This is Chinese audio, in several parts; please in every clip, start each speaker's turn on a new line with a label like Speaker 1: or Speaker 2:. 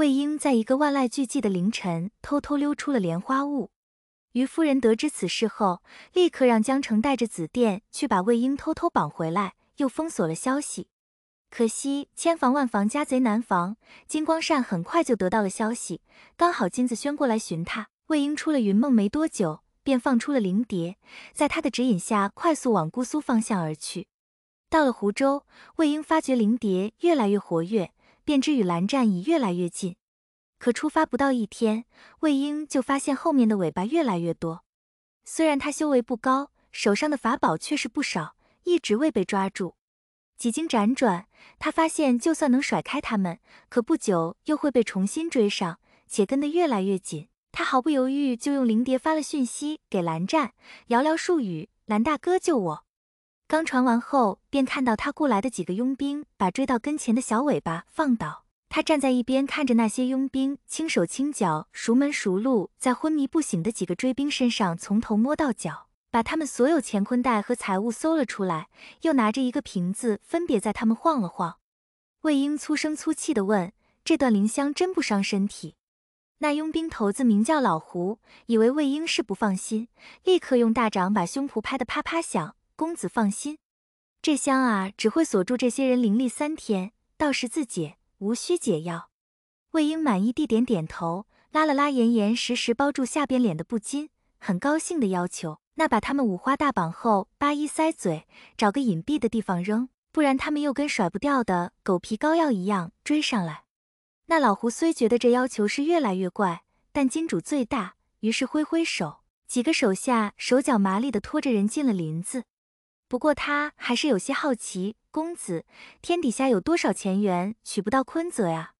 Speaker 1: 魏婴在一个万籁俱寂的凌晨，偷偷溜出了莲花坞。于夫人得知此事后，立刻让江澄带着紫电去把魏婴偷偷绑回来，又封锁了消息。可惜千防万防，家贼难防。金光善很快就得到了消息，刚好金子轩过来寻他。魏婴出了云梦没多久，便放出了灵蝶，在他的指引下，快速往姑苏方向而去。到了湖州，魏婴发觉灵蝶越来越活跃。便知与蓝湛已越来越近，可出发不到一天，魏婴就发现后面的尾巴越来越多。虽然他修为不高，手上的法宝却是不少，一直未被抓住。几经辗转，他发现就算能甩开他们，可不久又会被重新追上，且跟得越来越紧。他毫不犹豫就用灵蝶发了讯息给蓝湛，寥寥数语：“蓝大哥，救我！”刚传完后，便看到他雇来的几个佣兵把追到跟前的小尾巴放倒。他站在一边看着那些佣兵轻手轻脚、熟门熟路，在昏迷不醒的几个追兵身上从头摸到脚，把他们所有乾坤袋和财物搜了出来，又拿着一个瓶子分别在他们晃了晃。魏婴粗声粗气地问：“这段灵香真不伤身体？”那佣兵头子名叫老胡，以为魏婴是不放心，立刻用大掌把胸脯拍得啪啪响。公子放心，这香啊只会锁住这些人灵力三天，到时自解，无需解药。魏婴满意地点点头，拉了拉严严实实包住下边脸的布巾，很高兴地要求：“那把他们五花大绑后，扒一塞嘴，找个隐蔽的地方扔，不然他们又跟甩不掉的狗皮膏药一样追上来。”那老胡虽觉得这要求是越来越怪，但金主最大，于是挥挥手，几个手下手脚麻利地拖着人进了林子。不过他还是有些好奇，公子，天底下有多少钱缘娶不到坤泽呀？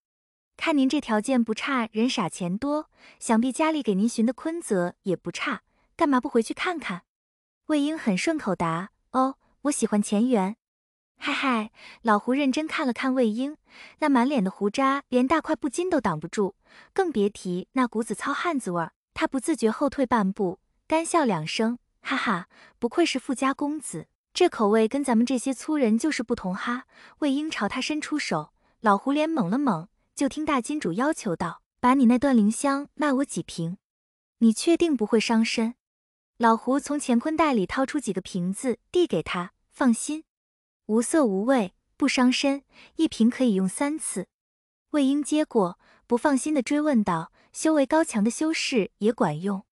Speaker 1: 看您这条件不差，人傻钱多，想必家里给您寻的坤泽也不差，干嘛不回去看看？魏婴很顺口答：“哦，我喜欢钱缘。”嗨嗨，老胡认真看了看魏婴那满脸的胡渣，连大块布巾都挡不住，更别提那股子糙汉子味儿。他不自觉后退半步，干笑两声：“哈哈，不愧是富家公子。”这口味跟咱们这些粗人就是不同哈。魏婴朝他伸出手，老胡脸猛了猛，就听大金主要求道：“把你那段灵香卖我几瓶，你确定不会伤身？”老胡从乾坤袋里掏出几个瓶子递给他，放心，无色无味，不伤身，一瓶可以用三次。魏婴接过，不放心的追问道：“修为高强的修士也管用？”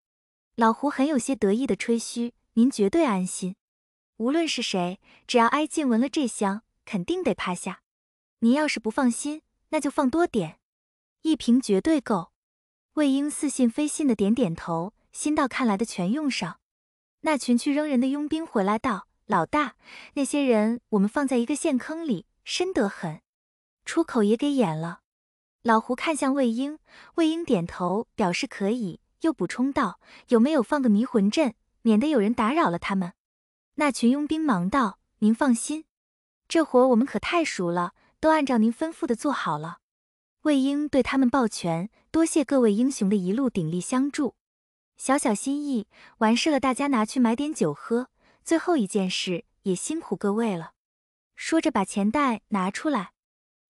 Speaker 1: 老胡很有些得意的吹嘘：“您绝对安心。”无论是谁，只要挨近闻了这香，肯定得趴下。您要是不放心，那就放多点，一瓶绝对够。魏婴似信非信的点点头，心道看来的全用上。那群去扔人的佣兵回来道：“老大，那些人我们放在一个陷坑里，深得很，出口也给掩了。”老胡看向魏婴，魏婴点头表示可以，又补充道：“有没有放个迷魂阵，免得有人打扰了他们？”那群佣兵忙道：“您放心，这活我们可太熟了，都按照您吩咐的做好了。”魏婴对他们抱拳，多谢各位英雄的一路鼎力相助，小小心意。完事了，大家拿去买点酒喝。最后一件事，也辛苦各位了。说着，把钱袋拿出来。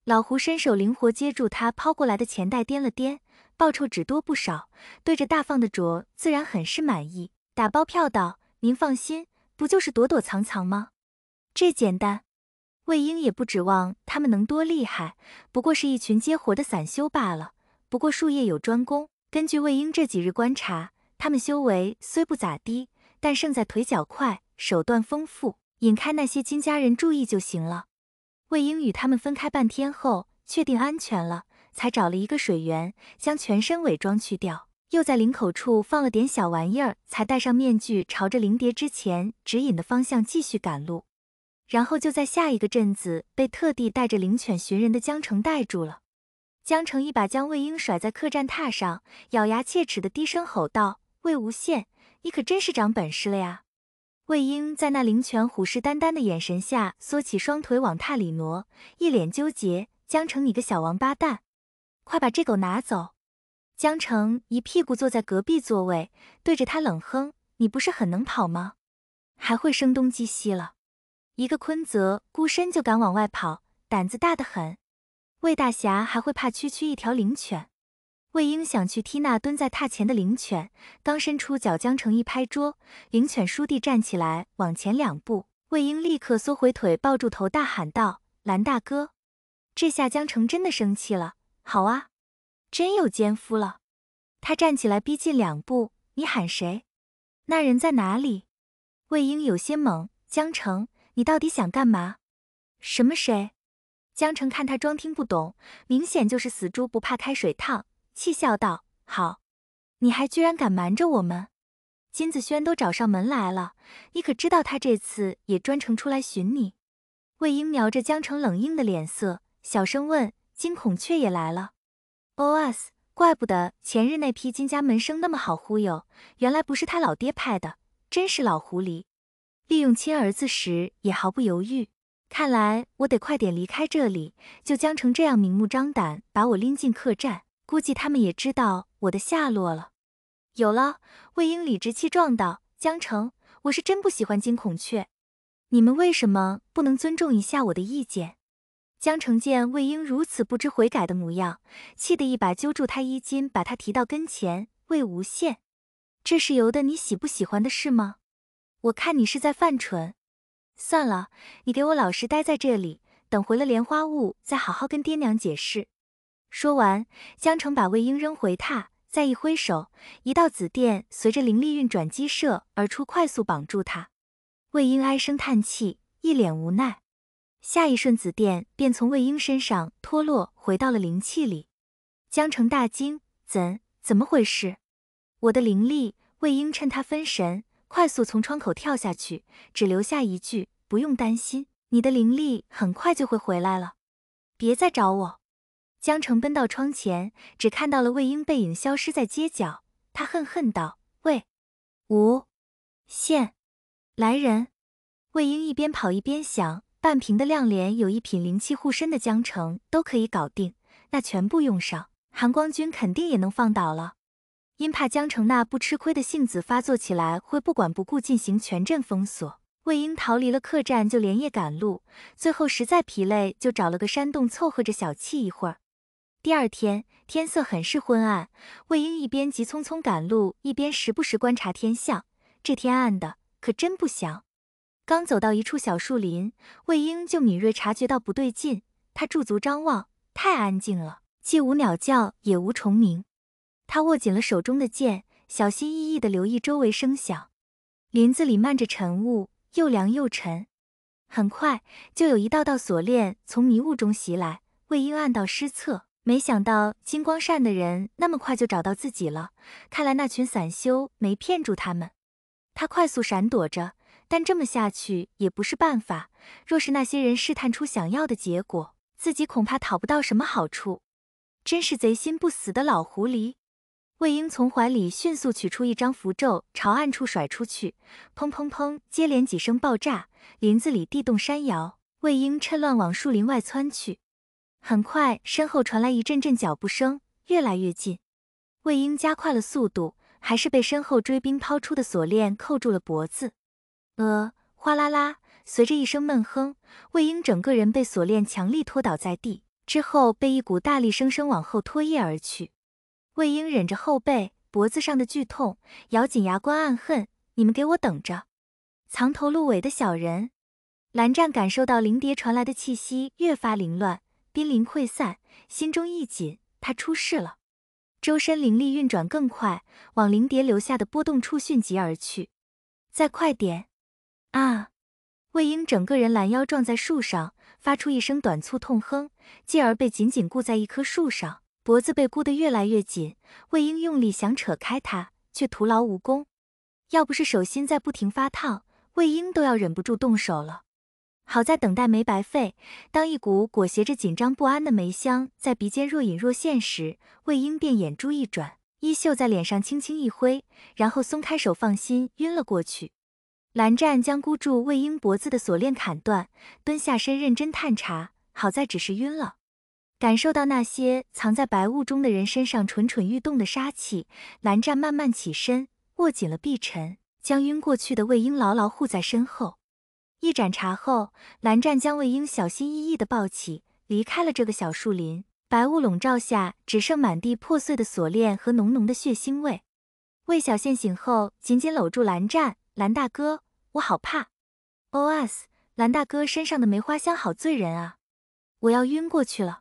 Speaker 1: 老胡伸手灵活接住他抛过来的钱袋，掂了掂，报酬只多不少，对着大放的卓自然很是满意，打包票道：“您放心。”不就是躲躲藏藏吗？这简单。魏婴也不指望他们能多厉害，不过是一群接活的散修罢了。不过术业有专攻，根据魏婴这几日观察，他们修为虽不咋地，但胜在腿脚快，手段丰富，引开那些金家人注意就行了。魏婴与他们分开半天后，确定安全了，才找了一个水源，将全身伪装去掉。又在领口处放了点小玩意儿，才戴上面具，朝着灵蝶之前指引的方向继续赶路，然后就在下一个镇子被特地带着灵犬寻人的江城逮住了。江城一把将魏婴甩在客栈榻上，咬牙切齿的低声吼道：“魏无羡，你可真是长本事了呀！”魏婴在那灵犬虎视眈眈的眼神下缩起双腿往榻里挪，一脸纠结：“江城，你个小王八蛋，快把这狗拿走！”江城一屁股坐在隔壁座位，对着他冷哼：“你不是很能跑吗？还会声东击西了。一个坤泽孤身就敢往外跑，胆子大得很。魏大侠还会怕区区一条灵犬？”魏婴想去踢那蹲在榻前的灵犬，刚伸出脚，江城一拍桌，灵犬倏地站起来，往前两步。魏婴立刻缩回腿，抱住头，大喊道：“蓝大哥！”这下江城真的生气了。好啊。真有奸夫了！他站起来逼近两步，你喊谁？那人在哪里？魏婴有些懵。江城，你到底想干嘛？什么谁？江城看他装听不懂，明显就是死猪不怕开水烫，气笑道：“好，你还居然敢瞒着我们！金子轩都找上门来了，你可知道他这次也专程出来寻你？”魏婴瞄着江城冷硬的脸色，小声问：“金孔雀也来了？” O.S，怪不得前日那批金家门生那么好忽悠，原来不是他老爹派的，真是老狐狸，利用亲儿子时也毫不犹豫。看来我得快点离开这里。就江城这样明目张胆把我拎进客栈，估计他们也知道我的下落了。有了，魏婴理直气壮道：“江城，我是真不喜欢金孔雀，你们为什么不能尊重一下我的意见？”江澄见魏婴如此不知悔改的模样，气得一把揪住他衣襟，把他提到跟前。魏无羡，这是由得你喜不喜欢的事吗？我看你是在犯蠢。算了，你给我老实待在这里，等回了莲花坞再好好跟爹娘解释。说完，江城把魏婴扔回榻，再一挥手，一道紫电随着灵力运转机射而出，快速绑住他。魏婴唉声叹气，一脸无奈。下一瞬，紫电便从魏婴身上脱落，回到了灵气里。江澄大惊，怎，怎么回事？我的灵力！魏婴趁他分神，快速从窗口跳下去，只留下一句：“不用担心，你的灵力很快就会回来了。”别再找我！江澄奔到窗前，只看到了魏婴背影消失在街角。他恨恨道：“喂，无限来人！”魏婴一边跑一边想。半瓶的亮莲，有一品灵气护身的江城都可以搞定，那全部用上，韩光君肯定也能放倒了。因怕江城那不吃亏的性子发作起来，会不管不顾进行全镇封锁，魏婴逃离了客栈，就连夜赶路，最后实在疲累，就找了个山洞凑合着小憩一会儿。第二天天色很是昏暗，魏婴一边急匆匆赶路，一边时不时观察天象。这天暗的可真不祥。刚走到一处小树林，魏婴就敏锐察觉到不对劲。他驻足张望，太安静了，既无鸟叫，也无虫鸣。他握紧了手中的剑，小心翼翼地留意周围声响。林子里漫着晨雾，又凉又沉。很快就有一道道锁链从迷雾中袭来。魏婴暗道失策，没想到金光扇的人那么快就找到自己了。看来那群散修没骗住他们。他快速闪躲着。但这么下去也不是办法。若是那些人试探出想要的结果，自己恐怕讨不到什么好处。真是贼心不死的老狐狸！魏婴从怀里迅速取出一张符咒，朝暗处甩出去。砰砰砰，接连几声爆炸，林子里地动山摇。魏婴趁乱往树林外窜去。很快，身后传来一阵阵脚步声，越来越近。魏婴加快了速度，还是被身后追兵抛出的锁链扣住了脖子。呃，哗啦啦！随着一声闷哼，魏婴整个人被锁链强力拖倒在地，之后被一股大力生生往后拖曳而去。魏婴忍着后背、脖子上的剧痛，咬紧牙关，暗恨：你们给我等着！藏头露尾的小人！蓝湛感受到灵蝶传来的气息越发凌乱，濒临溃散，心中一紧，他出事了。周身灵力运转更快，往灵蝶留下的波动处迅疾而去，再快点！啊！魏婴整个人拦腰撞在树上，发出一声短促痛哼，继而被紧紧箍在一棵树上，脖子被箍得越来越紧。魏婴用力想扯开他，却徒劳无功。要不是手心在不停发烫，魏婴都要忍不住动手了。好在等待没白费，当一股裹挟着紧张不安的梅香在鼻尖若隐若现时，魏婴便眼珠一转，衣袖在脸上轻轻一挥，然后松开手，放心晕了过去。蓝湛将箍住魏婴脖子的锁链砍断，蹲下身认真探查，好在只是晕了。感受到那些藏在白雾中的人身上蠢蠢欲动的杀气，蓝湛慢慢起身，握紧了碧尘，将晕过去的魏婴牢牢护在身后。一盏茶后，蓝湛将魏婴小心翼翼地抱起，离开了这个小树林。白雾笼罩下，只剩满地破碎的锁链和浓浓的血腥味。魏小倩醒后，紧紧搂住蓝湛，蓝大哥。我好怕，OS，蓝大哥身上的梅花香好醉人啊，我要晕过去了。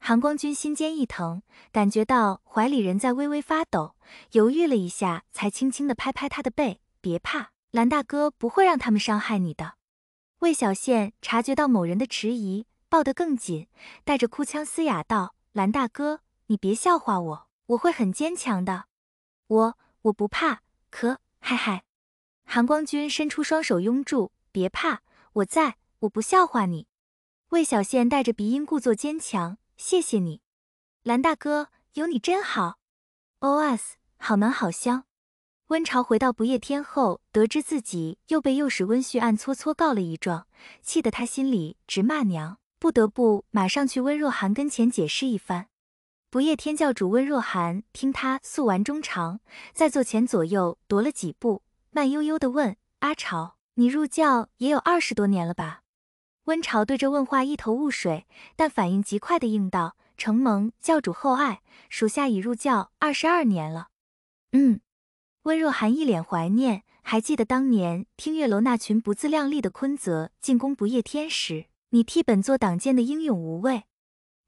Speaker 1: 韩光君心尖一疼，感觉到怀里人在微微发抖，犹豫了一下，才轻轻的拍拍他的背，别怕，蓝大哥不会让他们伤害你的。魏小倩察觉到某人的迟疑，抱得更紧，带着哭腔嘶哑道：“蓝大哥，你别笑话我，我会很坚强的，我我不怕，可嗨嗨。”韩光军伸出双手拥住，别怕，我在，我不笑话你。魏小倩带着鼻音故作坚强，谢谢你，蓝大哥，有你真好。OS 好暖好香。温潮回到不夜天后，得知自己又被幼使温旭暗搓搓告了一状，气得他心里直骂娘，不得不马上去温若寒跟前解释一番。不夜天教主温若寒听他诉完衷肠，在座前左右踱了几步。慢悠悠地问阿潮：“你入教也有二十多年了吧？”温潮对这问话一头雾水，但反应极快地应道：“承蒙教主厚爱，属下已入教二十二年了。”嗯，温若寒一脸怀念，还记得当年听月楼那群不自量力的昆泽进攻不夜天时，你替本座挡剑的英勇无畏。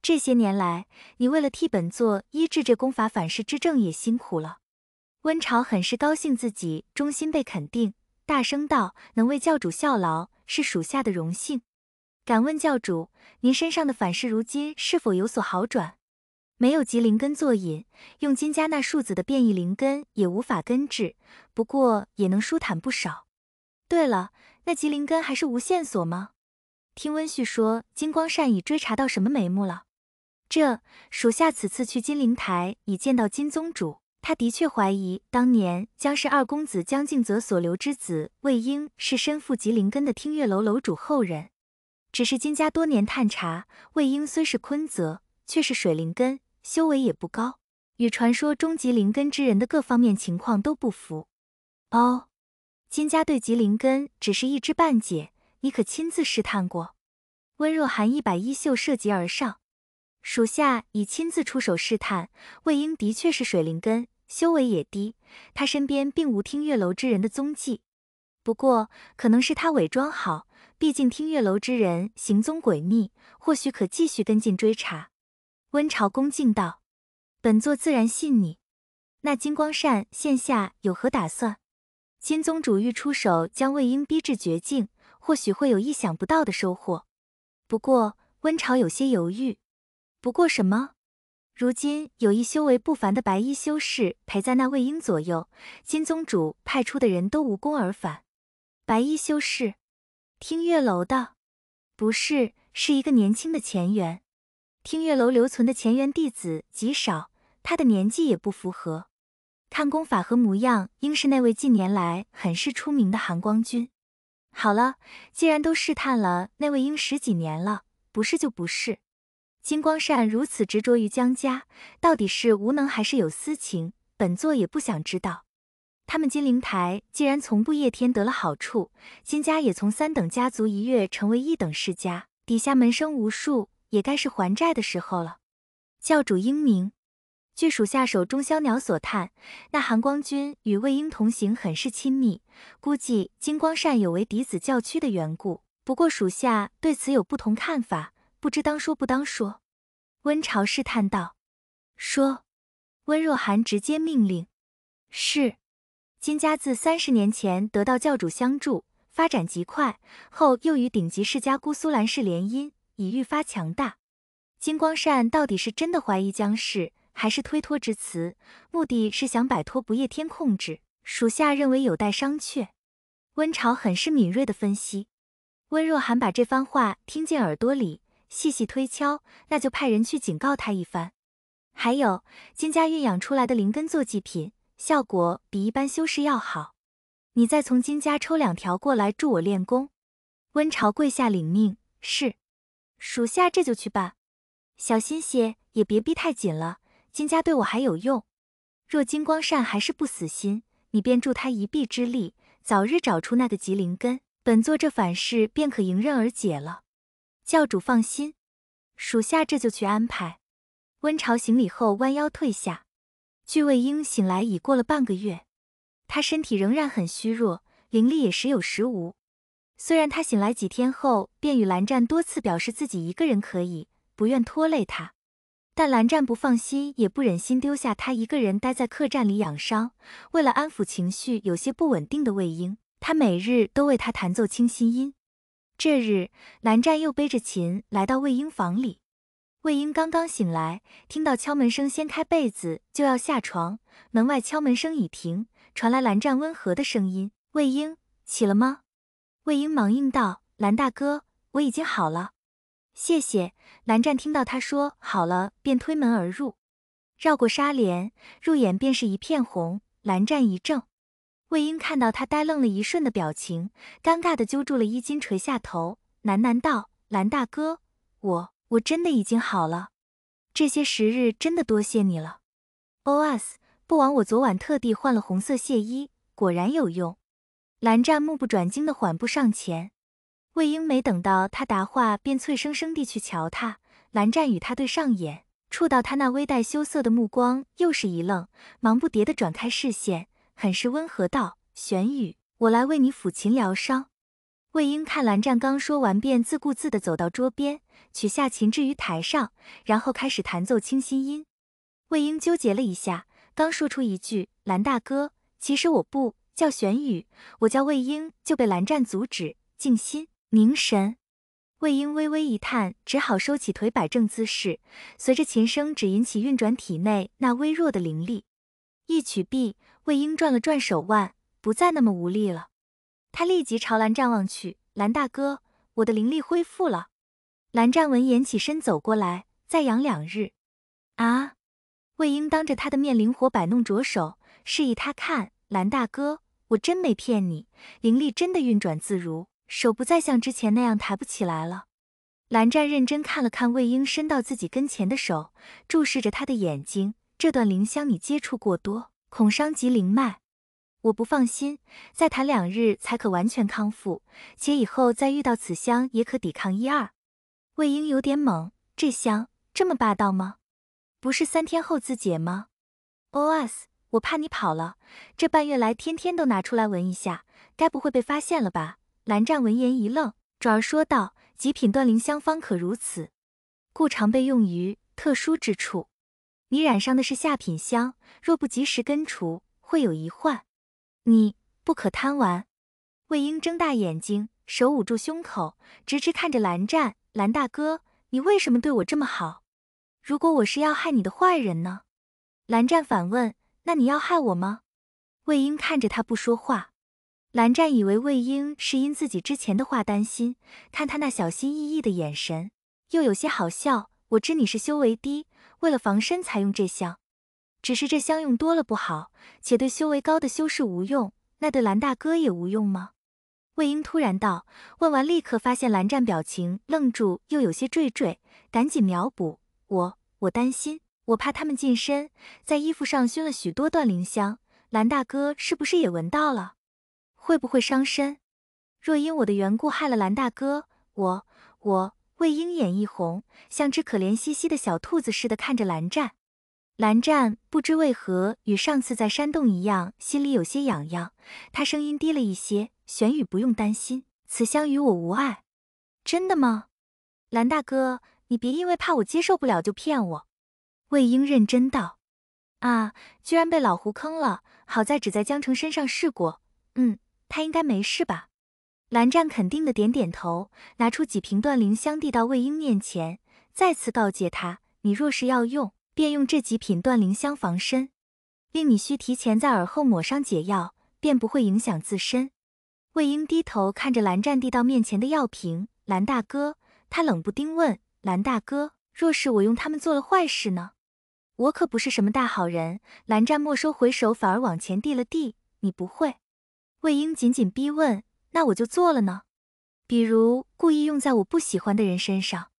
Speaker 1: 这些年来，你为了替本座医治这功法反噬之症也辛苦了。温朝很是高兴，自己忠心被肯定，大声道：“能为教主效劳，是属下的荣幸。敢问教主，您身上的反噬如今是否有所好转？没有极灵根作引，用金加那树子的变异灵根也无法根治，不过也能舒坦不少。对了，那吉灵根还是无线索吗？听温旭说，金光善已追查到什么眉目了？这属下此次去金陵台，已见到金宗主。”他的确怀疑当年将是二公子江静泽所留之子魏婴是身负吉林根的听月楼楼主后人，只是金家多年探查，魏婴虽是坤泽，却是水灵根，修为也不高，与传说中吉林根之人的各方面情况都不符。哦，金家对吉林根只是一知半解，你可亲自试探过？温若寒一摆衣袖，涉及而上，属下已亲自出手试探，魏婴的确是水灵根。修为也低，他身边并无听月楼之人的踪迹。不过，可能是他伪装好，毕竟听月楼之人行踪诡秘，或许可继续跟进追查。温晁恭敬道：“本座自然信你。那金光善现下有何打算？”金宗主欲出手将魏婴逼至绝境，或许会有意想不到的收获。不过，温晁有些犹豫。不过什么？如今有一修为不凡的白衣修士陪在那魏婴左右，金宗主派出的人都无功而返。白衣修士，听月楼的？不是，是一个年轻的前缘。听月楼留存的前缘弟子极少，他的年纪也不符合。看功法和模样，应是那位近年来很是出名的寒光君。好了，既然都试探了那位婴十几年了，不是就不是。金光善如此执着于江家，到底是无能还是有私情？本座也不想知道。他们金陵台既然从不夜天得了好处，金家也从三等家族一跃成为一等世家，底下门生无数，也该是还债的时候了。教主英明。据属下手中小鸟所探，那韩光君与魏婴同行，很是亲密，估计金光善有为嫡子教区的缘故。不过属下对此有不同看法。不知当说不当说，温潮试探道：“说。”温若寒直接命令：“是。”金家自三十年前得到教主相助，发展极快，后又与顶级世家姑苏兰氏联姻，已愈发强大。金光善到底是真的怀疑江氏，还是推脱之词？目的是想摆脱不夜天控制？属下认为有待商榷。温潮很是敏锐的分析。温若寒把这番话听进耳朵里。细细推敲，那就派人去警告他一番。还有金家运养出来的灵根做祭品，效果比一般修士要好。你再从金家抽两条过来助我练功。温晁跪下领命，是，属下这就去办。小心些，也别逼太紧了。金家对我还有用。若金光善还是不死心，你便助他一臂之力，早日找出那个吉灵根，本座这反噬便可迎刃而解了。教主放心，属下这就去安排。温朝行礼后，弯腰退下。据魏婴醒来已过了半个月，他身体仍然很虚弱，灵力也时有时无。虽然他醒来几天后便与蓝湛多次表示自己一个人可以，不愿拖累他，但蓝湛不放心，也不忍心丢下他一个人待在客栈里养伤。为了安抚情绪有些不稳定的魏婴，他每日都为他弹奏清心音。这日，蓝湛又背着琴来到魏婴房里。魏婴刚刚醒来，听到敲门声，掀开被子就要下床。门外敲门声已停，传来蓝湛温和的声音：“魏婴，起了吗？”魏婴忙应道：“蓝大哥，我已经好了。”谢谢。蓝湛听到他说好了，便推门而入，绕过纱帘，入眼便是一片红。蓝湛一怔。魏婴看到他呆愣了一瞬的表情，尴尬地揪住了衣襟，垂下头，喃喃道：“蓝大哥，我我真的已经好了。这些时日真的多谢你了。” O.S 不枉我昨晚特地换了红色亵衣，果然有用。蓝湛目不转睛地缓步上前，魏婴没等到他答话，便脆生生地去瞧他。蓝湛与他对上眼，触到他那微带羞涩的目光，又是一愣，忙不迭地转开视线。很是温和道：“玄宇，我来为你抚琴疗伤。”魏婴看蓝湛刚说完，便自顾自地走到桌边，取下琴置于台上，然后开始弹奏清心音。魏婴纠结了一下，刚说出一句“蓝大哥，其实我不叫玄宇，我叫魏婴。”就被蓝湛阻止：“静心凝神。”魏婴微微一叹，只好收起腿，摆正姿势，随着琴声，只引起运转体内那微弱的灵力。一曲毕。魏婴转了转手腕，不再那么无力了。他立即朝蓝湛望去：“蓝大哥，我的灵力恢复了。”蓝湛闻言起身走过来：“再养两日。”啊！魏婴当着他的面灵活摆弄着手，示意他看：“蓝大哥，我真没骗你，灵力真的运转自如，手不再像之前那样抬不起来了。”蓝湛认真看了看魏婴伸到自己跟前的手，注视着他的眼睛：“这段灵香你接触过多。”恐伤及灵脉，我不放心，再谈两日才可完全康复，且以后再遇到此香也可抵抗一二。魏婴有点懵，这香这么霸道吗？不是三天后自解吗？OS，我怕你跑了，这半月来天天都拿出来闻一下，该不会被发现了吧？蓝湛闻言一愣，转而说道：极品断灵香方可如此，故常被用于特殊之处。你染上的是下品香，若不及时根除，会有遗患。你不可贪玩。魏婴睁大眼睛，手捂住胸口，直直看着蓝湛。蓝大哥，你为什么对我这么好？如果我是要害你的坏人呢？蓝湛反问。那你要害我吗？魏婴看着他不说话。蓝湛以为魏婴是因自己之前的话担心，看他那小心翼翼的眼神，又有些好笑。我知你是修为低。为了防身才用这香，只是这香用多了不好，且对修为高的修士无用，那对蓝大哥也无用吗？魏婴突然道，问完立刻发现蓝湛表情愣住，又有些惴惴，赶紧秒补，我我担心，我怕他们近身，在衣服上熏了许多断灵香，蓝大哥是不是也闻到了？会不会伤身？若因我的缘故害了蓝大哥，我我。魏婴眼一红，像只可怜兮兮的小兔子似的看着蓝湛。蓝湛不知为何，与上次在山洞一样，心里有些痒痒。他声音低了一些：“玄宇不用担心，此香与我无碍。”“真的吗？”“蓝大哥，你别因为怕我接受不了就骗我。”魏婴认真道：“啊，居然被老胡坑了。好在只在江城身上试过，嗯，他应该没事吧？”蓝湛肯定的点点头，拿出几瓶断灵香递到魏婴面前，再次告诫他：“你若是要用，便用这几品断灵香防身，令你需提前在耳后抹上解药，便不会影响自身。”魏婴低头看着蓝湛递到面前的药瓶，蓝大哥，他冷不丁问：“蓝大哥，若是我用他们做了坏事呢？我可不是什么大好人。”蓝湛没收回手，反而往前递了递：“你不会？”魏婴紧紧逼问。那我就做了呢，比如故意用在我不喜欢的人身上。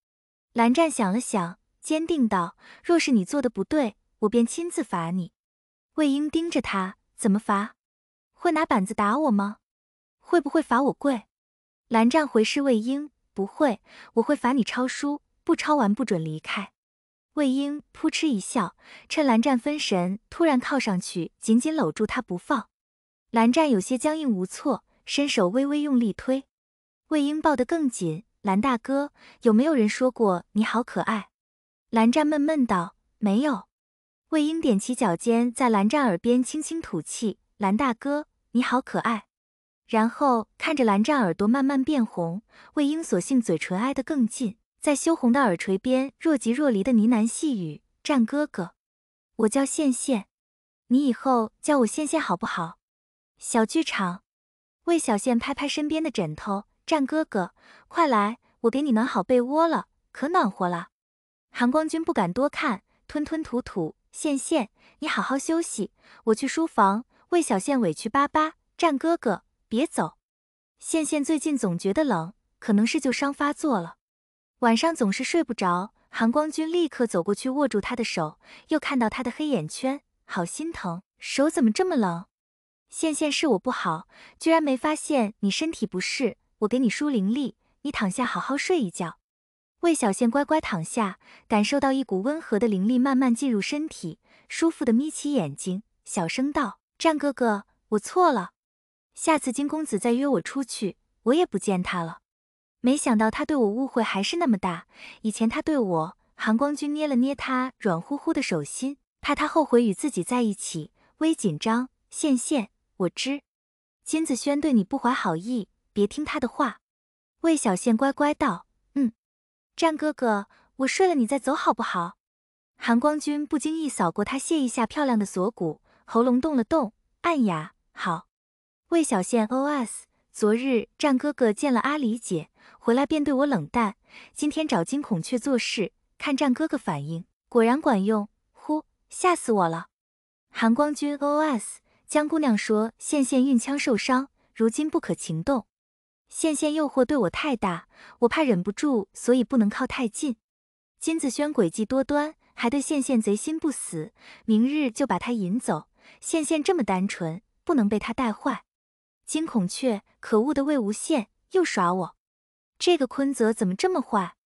Speaker 1: 蓝湛想了想，坚定道：“若是你做的不对，我便亲自罚你。”魏婴盯着他，怎么罚？会拿板子打我吗？会不会罚我跪？蓝湛回视魏婴，不会，我会罚你抄书，不抄完不准离开。魏婴扑哧一笑，趁蓝湛分神，突然靠上去，紧紧搂住他不放。蓝湛有些僵硬无措。伸手微微用力推，魏婴抱得更紧。蓝大哥，有没有人说过你好可爱？蓝湛闷闷道：“没有。”魏婴踮起脚尖，在蓝湛耳边轻轻吐气：“蓝大哥，你好可爱。”然后看着蓝湛耳朵慢慢变红，魏婴索性嘴唇挨得更近，在羞红的耳垂边若即若离的呢喃细语：“湛哥哥，我叫羡羡，你以后叫我羡羡好不好？小剧场。”魏小倩拍拍身边的枕头，战哥哥，快来，我给你暖好被窝了，可暖和了。韩光君不敢多看，吞吞吐吐，羡羡，你好好休息，我去书房。魏小倩委屈巴巴，战哥哥，别走。羡羡最近总觉得冷，可能是旧伤发作了，晚上总是睡不着。韩光君立刻走过去握住她的手，又看到她的黑眼圈，好心疼，手怎么这么冷？羡羡，是我不好，居然没发现你身体不适，我给你输灵力，你躺下好好睡一觉。魏小羡乖乖躺下，感受到一股温和的灵力慢慢进入身体，舒服的眯起眼睛，小声道：“战哥哥，我错了，下次金公子再约我出去，我也不见他了。没想到他对我误会还是那么大，以前他对我……”韩光君捏了捏他软乎乎的手心，怕他后悔与自己在一起，微紧张。线线。我知，金子轩对你不怀好意，别听他的话。魏小倩乖乖道：“嗯，战哥哥，我睡了，你再走好不好？”韩光君不经意扫过他，卸一下漂亮的锁骨，喉咙动了动，暗哑：“好。”魏小倩 O.S. 昨日战哥哥见了阿狸姐，回来便对我冷淡。今天找金孔雀做事，看战哥哥反应，果然管用。呼，吓死我了。韩光君 O.S. 江姑娘说：“羡羡运枪受伤，如今不可情动。羡羡诱惑对我太大，我怕忍不住，所以不能靠太近。”金子轩诡计多端，还对羡羡贼心不死。明日就把她引走。羡羡这么单纯，不能被他带坏。金孔雀，可恶的魏无羡又耍我！这个昆泽怎么这么坏？